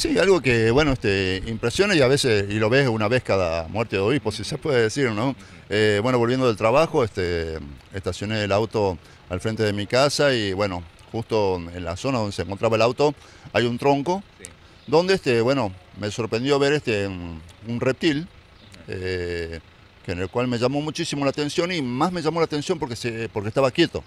Sí, algo que, bueno, este, impresiona y a veces, y lo ves una vez cada muerte de obispo, si se puede decir, ¿no? Eh, bueno, volviendo del trabajo, este, estacioné el auto al frente de mi casa y, bueno, justo en la zona donde se encontraba el auto hay un tronco, donde, este, bueno, me sorprendió ver este, un, reptil, eh, que en el cual me llamó muchísimo la atención y más me llamó la atención porque, se, porque estaba quieto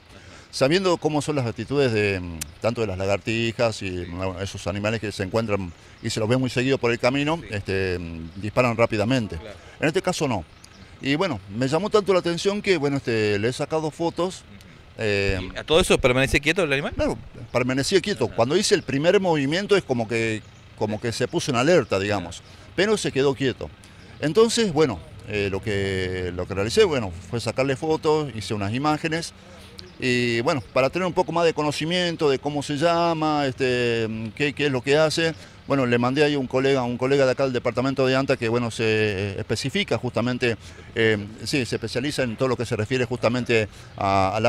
sabiendo cómo son las actitudes de mm, tanto de las lagartijas y mm, esos animales que se encuentran y se los ven muy seguido por el camino, este, mm, disparan rápidamente. En este caso no. Y bueno, me llamó tanto la atención que bueno, este, le he sacado fotos. Eh, ¿A todo eso permanece quieto el animal? No, permanecía quieto. Cuando hice el primer movimiento es como que, como que se puso en alerta, digamos, pero se quedó quieto. Entonces, bueno, eh, lo, que, lo que realicé, bueno, fue sacarle fotos, hice unas imágenes y bueno, para tener un poco más de conocimiento de cómo se llama, este, qué, es lo que hace, bueno, le mandé ahí un colega, un colega de acá del departamento de ANTA que, bueno, se especifica justamente, eh, sí, se especializa en todo lo que se refiere justamente a, a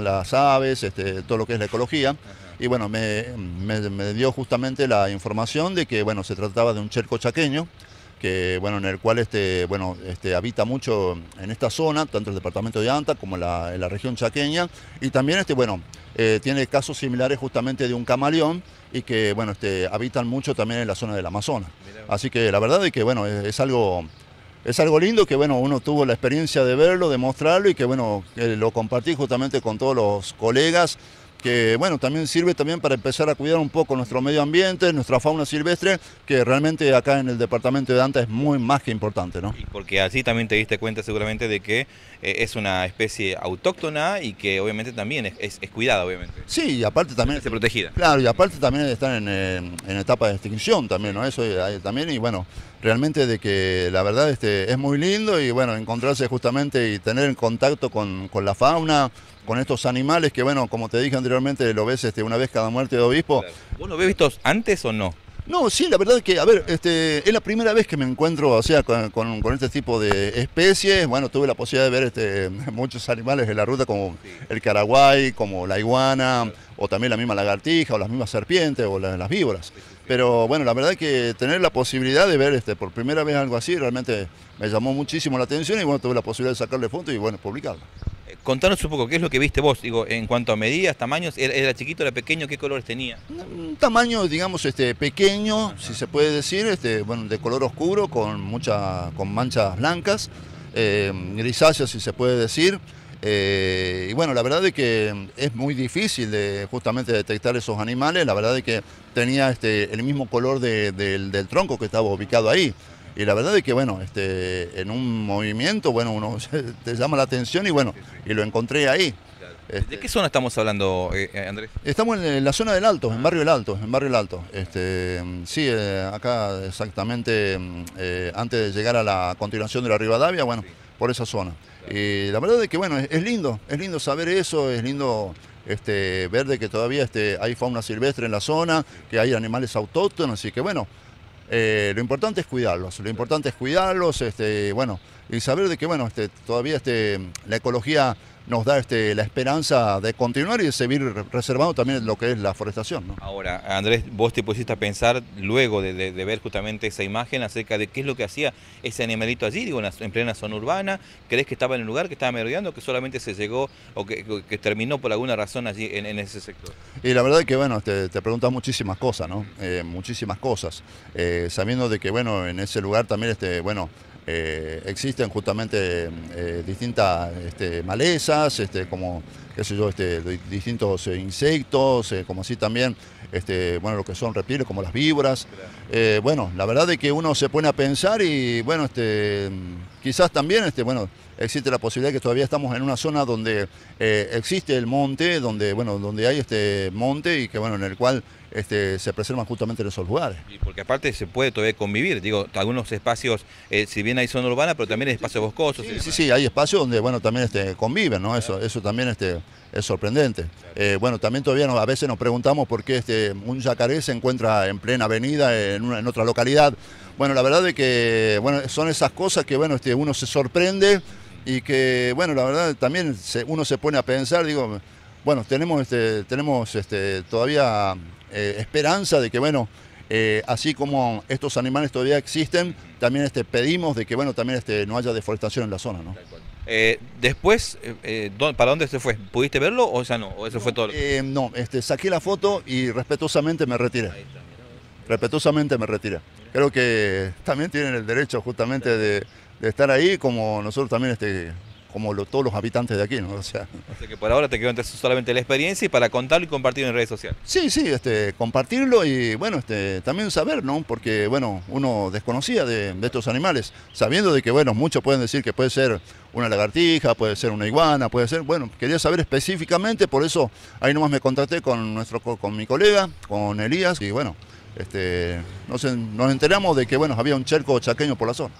las aves, este, todo lo que es la ecología. Y bueno, me, dio justamente la información de que, bueno, se trataba de un cerco chaqueño, en el cual este, bueno, este, habita mucho en esta zona, tanto el departamento de Anta como la, en la región chaqueña, y también este, bueno, eh, tiene casos similares justamente de un camaleón y que bueno, este, habitan mucho también en la zona del Amazonas. Así que la verdad es que bueno, es, algo es algo lindo que bueno, uno tuvo la experiencia de verlo, de mostrarlo y que bueno, lo compartí justamente con todos los colegas que bueno, también sirve también para empezar a cuidar un poco nuestro medio ambiente, nuestra fauna silvestre, que realmente acá en el departamento de Danta es muy más que importante. ¿no? Y porque así también te diste cuenta seguramente de que eh, es una especie autóctona y que obviamente también es, cuidada, obviamente. Sí, y aparte también... es protegida. Claro, y aparte también están en, eh, en etapa de extinción también, ¿no? Eso también, y bueno, realmente de que la verdad este, es muy lindo y bueno, encontrarse justamente y tener en contacto con, la fauna, con estos animales que bueno, como te dije anteriormente, Realmente lo ves este, una vez cada muerte de obispo. ¿Vos lo has visto antes o no? No, sí, la verdad es que, a ver, este, es la primera vez que me encuentro, o sea, con, este tipo de especies. Bueno, tuve la posibilidad de ver este, muchos animales en la ruta, como el caraguay, como la iguana, o también la misma lagartija, o las mismas serpientes, o las víboras. Pero bueno, la verdad es que tener la posibilidad de ver este, por primera vez algo así realmente me llamó muchísimo la atención y bueno, tuve la posibilidad de sacarle fotos y bueno, publicarlo. Contanos un poco, ¿qué es lo que viste vos? Digo, en cuanto a medidas, tamaños, ¿era, chiquito, era pequeño? ¿Qué colores tenía? Un tamaño, digamos, este, pequeño, si se puede decir, este, bueno, de color oscuro, con con manchas blancas, eh, grisáceas, si se puede decir. Eh, y bueno, la verdad es que es muy difícil de justamente detectar esos animales. La verdad es que tenía este, el mismo color del, del tronco que estaba ubicado ahí. Y la verdad es que, bueno, este, en un movimiento, bueno, uno te llama la atención y bueno, y lo encontré ahí. ¿De este qué zona estamos hablando, eh, eh, Andrés? Estamos en la zona del Alto, en ah. Barrio del Alto, en Barrio del Alto. Este, sí, eh, acá exactamente antes de llegar a la continuación de la Rivadavia, bueno, por esa zona. Y la verdad es que, bueno, es, lindo, es lindo saber eso, es lindo este, ver que todavía este, hay fauna silvestre en la zona, que hay animales autóctonos, así que, bueno, eh, lo importante es cuidarlos, lo importante es cuidarlos, este, bueno, y saber de que, bueno, este, todavía este, la ecología nos da este, la esperanza de continuar y de seguir reservando también lo que es la forestación. Ahora, Andrés, vos te pusiste a pensar luego de, ver justamente esa imagen acerca de qué es lo que hacía ese animalito allí, digo, en, plena zona urbana, ¿crees que estaba en el lugar, que estaba merodeando, que solamente se llegó o que, terminó por alguna razón allí en, ese sector? Y la verdad es que, bueno, te, te preguntas muchísimas cosas, ¿no? Eh, muchísimas cosas, eh, sabiendo de que, bueno, en ese lugar también, este, bueno, eh, existen justamente eh, distintas este, malezas, este, como qué sé yo, este, distintos eh, insectos, eh, como así también, este, bueno, lo que son reptiles, como las víboras. Eh, bueno, la verdad es que uno se pone a pensar y, bueno, este, quizás también, este, bueno, existe la posibilidad que todavía estamos en una zona donde existe el monte, donde, bueno, donde hay este monte y que bueno, en el cual este, se preservan justamente esos lugares. Y porque aparte se puede todavía convivir, digo, algunos espacios, si bien hay zona urbana, pero también hay espacios boscosos. Sí, sí, hay espacios donde, bueno, también este, conviven, ¿no? Eso, eso también este, es sorprendente. Eh, bueno, también todavía a veces nos preguntamos por qué este, un yacaré se encuentra en plena avenida, en, en otra localidad. Bueno, la verdad es que bueno, son esas cosas que bueno, este, uno se sorprende y que, bueno, la verdad también uno se pone a pensar, digo, bueno, tenemos, este, tenemos este, todavía eh, esperanza de que, bueno, eh, así como estos animales todavía existen, también este, pedimos de que, bueno, también este, no haya deforestación en la zona, eh, después, eh, eh, ¿para dónde se fue? ¿Pudiste verlo o ya no? ¿O eso fue todo? no, este, saqué la foto y respetuosamente me retiré. respetuosamente me retiré. Creo que también tienen el derecho justamente de, estar ahí, como nosotros también este, como todos los habitantes de aquí, ¿no? O sea, Así que por ahora te quiero solamente la experiencia y para contarlo y compartirlo en redes sociales. Sí, sí, este, compartirlo y bueno, este, también saber, ¿no? Porque bueno, uno desconocía de, estos animales, sabiendo de que bueno, muchos pueden decir que puede ser una lagartija, puede ser una iguana, puede ser, bueno, quería saber específicamente, por eso ahí nomás me contacté con nuestro con mi colega, con Elías y bueno, este, nos, enteramos de que bueno, había un cerco chaqueño por la zona.